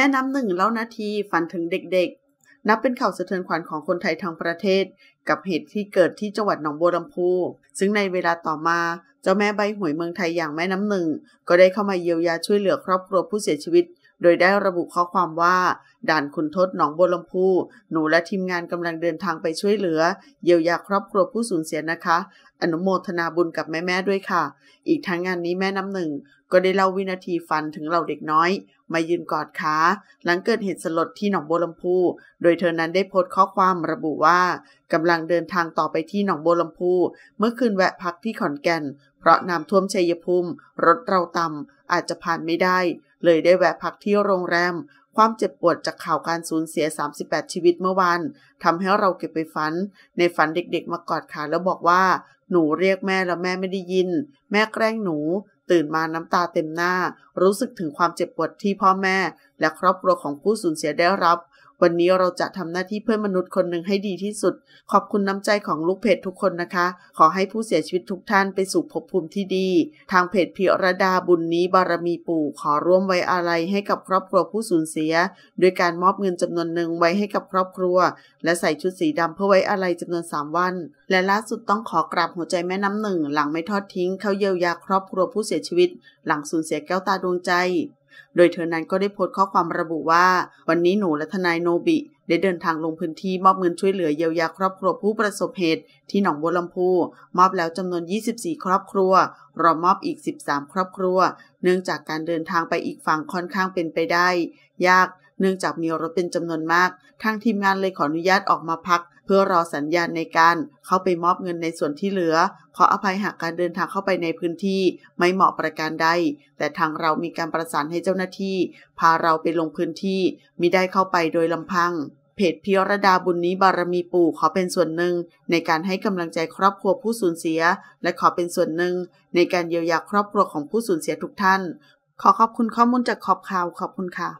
แม่น้ำหนึ่งเล่านาทีฝันถึงเด็กๆ นับเป็นข่าวสะเทือนขวัญของคนไทยทั้งประเทศ กับเหตุที่เกิดที่จังหวัดหนองบัวลำพู ซึ่งในเวลาต่อมา เจ้าแม่ใบหวยเมืองไทยอย่างแม่น้ำหนึ่ง ก็ได้เข้ามาเยียวยาช่วยเหลือครอบครัวผู้เสียชีวิต โดยได้ระบุข้อความว่าด่านคุณทศหนองบัวลำพู หนูและทีมงานกำลังเดินทางไปช่วยเหลือ เยียวยาครอบครัวผู้สูญเสียนะคะอนุโมทนาบุญกับแม่แม่ด้วยค่ะ อีกทั้งงานนี้แม่น้ำหนึ่ง ก็ได้เล่าวินาทีฟันถึงเราเด็กน้อย มายืนกอดขา หลังเกิดเหตุสลดที่หนองบัวลำพู โดยเธอนั้นได้โพสต์ข้อความระบุว่ากำลังเดินทางต่อไปที่หนองบัวลำพู เมื่อคืนแวะพักที่ขอนแก่น เพราะน้ำท่วมชัยภูมิ รถเราต่ำอาจจะผ่านไม่ได้ เลยได้แวะพักที่โรงแรม ความเจ็บปวดจากข่าวการสูญเสีย38ชีวิตเมื่อวานทำให้เราเก็บไปฝัน ในฝันเด็กๆ มากอดขาแล้วบอกว่าหนูเรียกแม่แล้วแม่ไม่ได้ยิน แม่แกล้งหนู ตื่นมาน้ำตาเต็มหน้า รู้สึกถึงความเจ็บปวดที่พ่อแม่และครอบครัวของผู้สูญเสียได้รับวันนี้เราจะทำหน้าที่เพื่อนมนุษย์คนหนึ่งให้ดีที่สุด ขอบคุณน้ำใจของลูกเพจทุกคนนะคะ ขอให้ผู้เสียชีวิตทุกท่านไปสู่ภพภูมิที่ดี ทางเพจพิรดาบุญนี้บารมีปู่ ขอร่วมไว้อาลัยให้กับครอบครัวผู้สูญเสีย โดยการมอบเงินจำนวนหนึ่งไว้ให้กับครอบครัว และใส่ชุดสีดำเพื่อไว้อาลัยจำนวน3 วัน และล่าสุดต้องขอกราบหัวใจแม่น้ำหนึ่งหลังไม่ทอดทิ้งเข้าเยียวยาครอบครัวผู้เสียชีวิตหลังสูญเสียแก้วตาดวงใจโดยเธอนั้นก็ได้โพสต์ข้อความระบุว่า วันนี้หนูและทนายโนบิ ได้เดินทางลงพื้นที่มอบเงินช่วยเหลือเยียวยาครอบครัวผู้ประสบเหตุ ที่หนองบัวลำพู มอบแล้วจำนวน 24 ครอบครัว รอมอบอีก 13 ครอบครัว เนื่องจากการเดินทางไปอีกฝั่งค่อนข้างเป็นไปได้ ยากเนื่องจากมีรถเป็นจำนวนมาก ทางทีมงานเลยขออนุญาตออกมาพักเพื่อรอสัญญาณในการเข้าไปมอบเงินในส่วนที่เหลือ ขออภัยหากการเดินทางเข้าไปในพื้นที่ไม่เหมาะประการใดแต่ทางเรามีการประสานให้เจ้าหน้าที่พาเราไปลงพื้นที่มิได้เข้าไปโดยลำพัง เพจพิยรดาบุญนี้บารมีปู่ขอเป็นส่วนหนึ่ง ในการให้กำลังใจครอบครัวผู้สูญเสีย และขอเป็นส่วนหนึ่ง ในการเยียวยาครอบครัวของผู้สูญเสียทุกท่าน ขอขอบคุณข้อมูลจากขอบข่าว ขอบคุณค่ะ